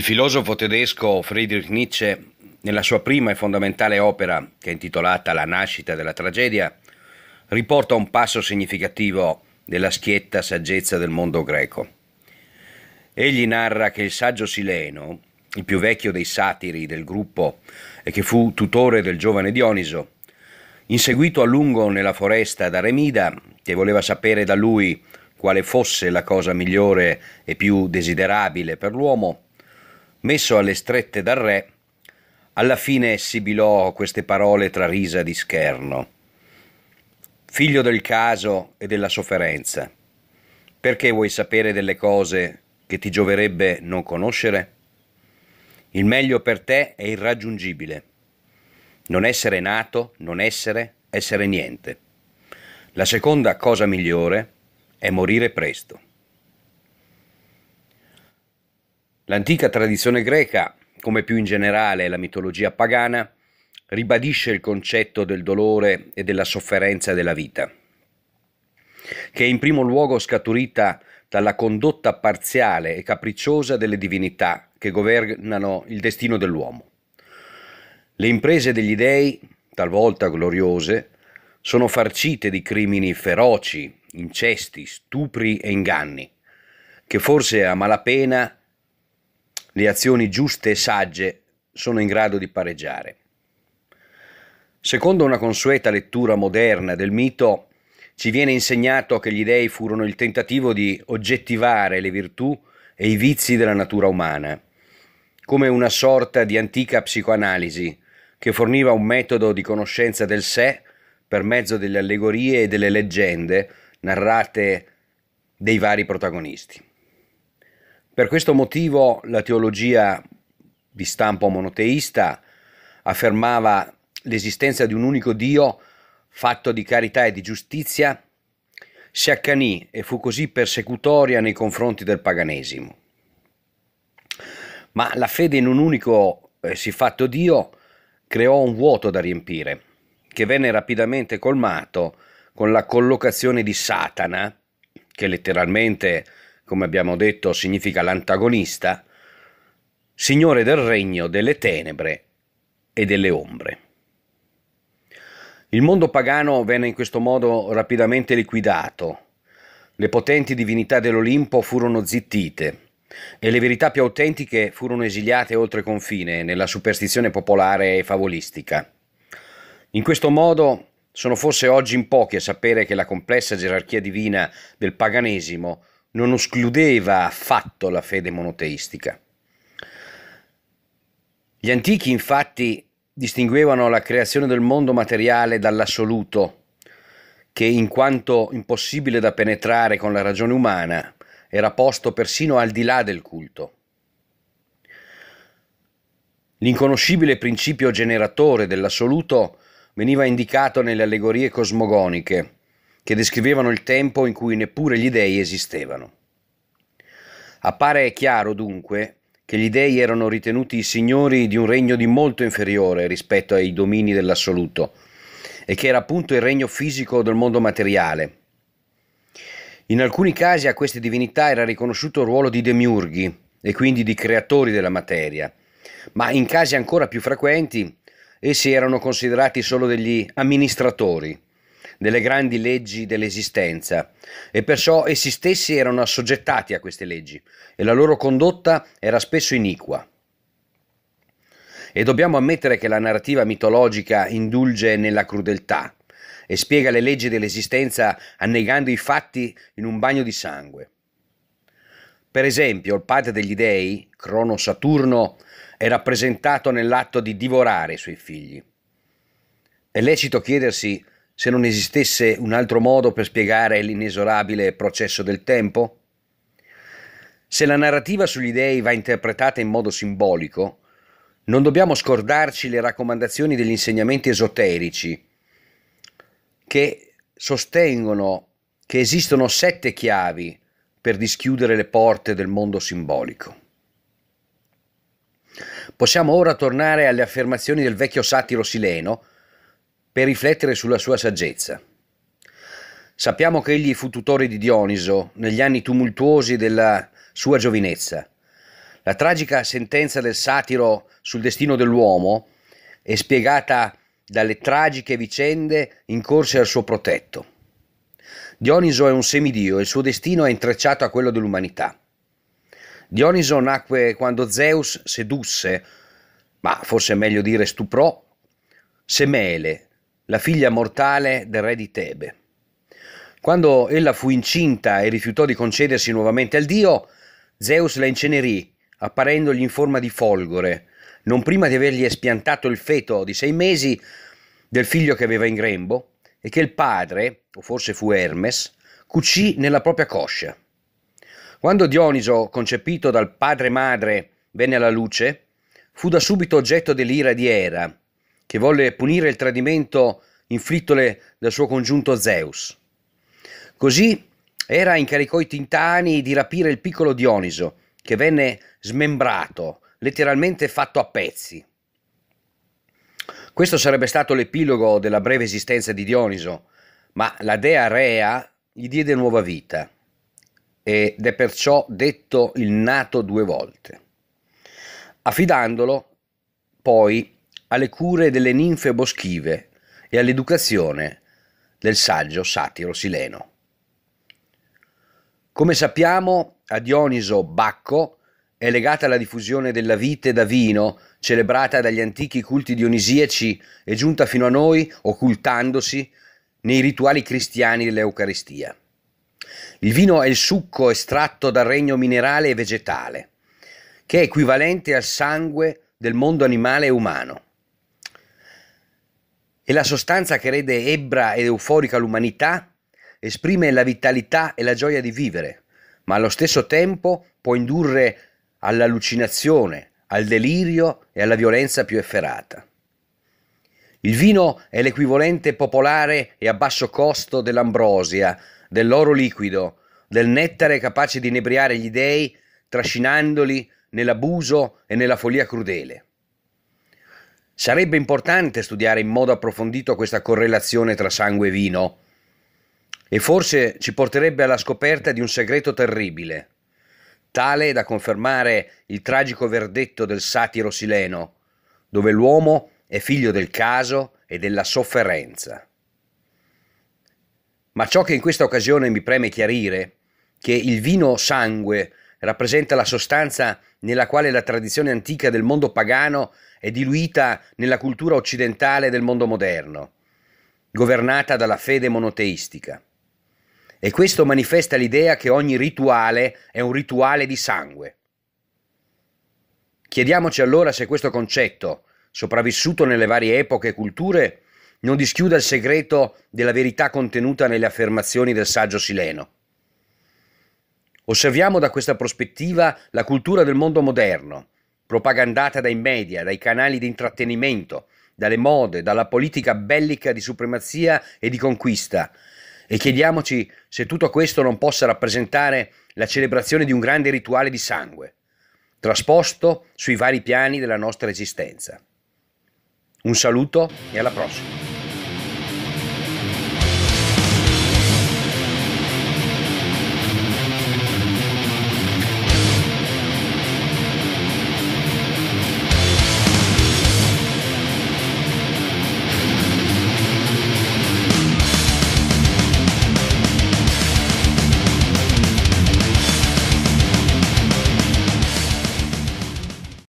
Il filosofo tedesco Friedrich Nietzsche, nella sua prima e fondamentale opera, che è intitolata La nascita della tragedia, riporta un passo significativo della schietta saggezza del mondo greco. Egli narra che il saggio Sileno, il più vecchio dei satiri del gruppo e che fu tutore del giovane Dioniso, inseguito a lungo nella foresta da Remida, che voleva sapere da lui quale fosse la cosa migliore e più desiderabile per l'uomo, Messo alle strette dal re, alla fine sibilò queste parole tra risa di scherno. Figlio del caso e della sofferenza, perché vuoi sapere delle cose che ti gioverebbe non conoscere? Il meglio per te è irraggiungibile. Non essere nato, non essere, essere niente. La seconda cosa migliore è morire presto. L'antica tradizione greca, come più in generale la mitologia pagana, ribadisce il concetto del dolore e della sofferenza della vita, che è in primo luogo scaturita dalla condotta parziale e capricciosa delle divinità che governano il destino dell'uomo. Le imprese degli dei, talvolta gloriose, sono farcite di crimini feroci, incesti, stupri e inganni, che forse a malapena le azioni giuste e sagge sono in grado di pareggiare. Secondo una consueta lettura moderna del mito, ci viene insegnato che gli dei furono il tentativo di oggettivare le virtù e i vizi della natura umana, come una sorta di antica psicoanalisi che forniva un metodo di conoscenza del sé per mezzo delle allegorie e delle leggende narrate dei vari protagonisti. Per questo motivo la teologia di stampo monoteista affermava l'esistenza di un unico Dio fatto di carità e di giustizia, si accanì e fu così persecutoria nei confronti del paganesimo. Ma la fede in un unico eh, fatto Dio creò un vuoto da riempire, che venne rapidamente colmato con la collocazione di Satana, che letteralmente come abbiamo detto significa l'antagonista, signore del regno delle tenebre e delle ombre. Il mondo pagano venne in questo modo rapidamente liquidato, le potenti divinità dell'Olimpo furono zittite e le verità più autentiche furono esiliate oltre confine nella superstizione popolare e favolistica. In questo modo sono forse oggi in pochi a sapere che la complessa gerarchia divina del paganesimo non escludeva affatto la fede monoteistica. Gli antichi infatti distinguevano la creazione del mondo materiale dall'assoluto, che in quanto impossibile da penetrare con la ragione umana, era posto persino al di là del culto. L'inconoscibile principio generatore dell'assoluto veniva indicato nelle allegorie cosmogoniche, che descrivevano il tempo in cui neppure gli dei esistevano. Appare chiaro dunque che gli dei erano ritenuti i signori di un regno di molto inferiore rispetto ai domini dell'assoluto e che era appunto il regno fisico del mondo materiale. In alcuni casi a queste divinità era riconosciuto il ruolo di demiurghi e quindi di creatori della materia, ma in casi ancora più frequenti essi erano considerati solo degli amministratori delle grandi leggi dell'esistenza e perciò essi stessi erano assoggettati a queste leggi e la loro condotta era spesso iniqua. E dobbiamo ammettere che la narrativa mitologica indulge nella crudeltà e spiega le leggi dell'esistenza annegando i fatti in un bagno di sangue. Per esempio, il padre degli dei, Crono Saturno, è rappresentato nell'atto di divorare i suoi figli. È lecito chiedersi se non esistesse un altro modo per spiegare l'inesorabile processo del tempo? Se la narrativa sugli dei va interpretata in modo simbolico, non dobbiamo scordarci le raccomandazioni degli insegnamenti esoterici che sostengono che esistono sette chiavi per dischiudere le porte del mondo simbolico. Possiamo ora tornare alle affermazioni del vecchio satiro sileno per riflettere sulla sua saggezza. Sappiamo che egli fu tutore di Dioniso negli anni tumultuosi della sua giovinezza. La tragica sentenza del satiro sul destino dell'uomo è spiegata dalle tragiche vicende in incorse al suo protetto. Dioniso è un semidio e il suo destino è intrecciato a quello dell'umanità. Dioniso nacque quando Zeus sedusse, ma forse è meglio dire stuprò, Semele, la figlia mortale del re di Tebe. Quando ella fu incinta e rifiutò di concedersi nuovamente al dio, Zeus la incenerì, apparendogli in forma di folgore, non prima di avergli espiantato il feto di sei mesi del figlio che aveva in grembo e che il padre, o forse fu Hermes, cucì nella propria coscia. Quando Dioniso, concepito dal padre-madre, venne alla luce, fu da subito oggetto dell'ira di Era, che volle punire il tradimento inflittole dal suo congiunto Zeus. Così Era incaricò i Tintani di rapire il piccolo Dioniso, che venne smembrato, letteralmente fatto a pezzi. Questo sarebbe stato l'epilogo della breve esistenza di Dioniso, ma la dea Rea gli diede nuova vita ed è perciò detto il nato due volte, affidandolo poi alle cure delle ninfe boschive e all'educazione del saggio satiro Sileno. Come sappiamo, a Dioniso Bacco è legata la diffusione della vite da vino celebrata dagli antichi culti dionisiaci e giunta fino a noi occultandosi nei rituali cristiani dell'Eucaristia. Il vino è il succo estratto dal regno minerale e vegetale, che è equivalente al sangue del mondo animale e umano e la sostanza che rende ebra ed euforica l'umanità, esprime la vitalità e la gioia di vivere, ma allo stesso tempo può indurre all'allucinazione, al delirio e alla violenza più efferata. Il vino è l'equivalente popolare e a basso costo dell'ambrosia, dell'oro liquido, del nettare capace di inebriare gli dei, trascinandoli nell'abuso e nella follia crudele. Sarebbe importante studiare in modo approfondito questa correlazione tra sangue e vino e forse ci porterebbe alla scoperta di un segreto terribile, tale da confermare il tragico verdetto del satiro sileno, dove l'uomo è figlio del caso e della sofferenza. Ma ciò che in questa occasione mi preme chiarire è che il vino sangue rappresenta la sostanza nella quale la tradizione antica del mondo pagano è diluita nella cultura occidentale del mondo moderno, governata dalla fede monoteistica. E questo manifesta l'idea che ogni rituale è un rituale di sangue. Chiediamoci allora se questo concetto, sopravvissuto nelle varie epoche e culture, non dischiuda il segreto della verità contenuta nelle affermazioni del saggio sileno. Osserviamo da questa prospettiva la cultura del mondo moderno, propagandata dai media, dai canali di intrattenimento, dalle mode, dalla politica bellica di supremazia e di conquista. E chiediamoci se tutto questo non possa rappresentare la celebrazione di un grande rituale di sangue, trasposto sui vari piani della nostra esistenza. Un saluto e alla prossima.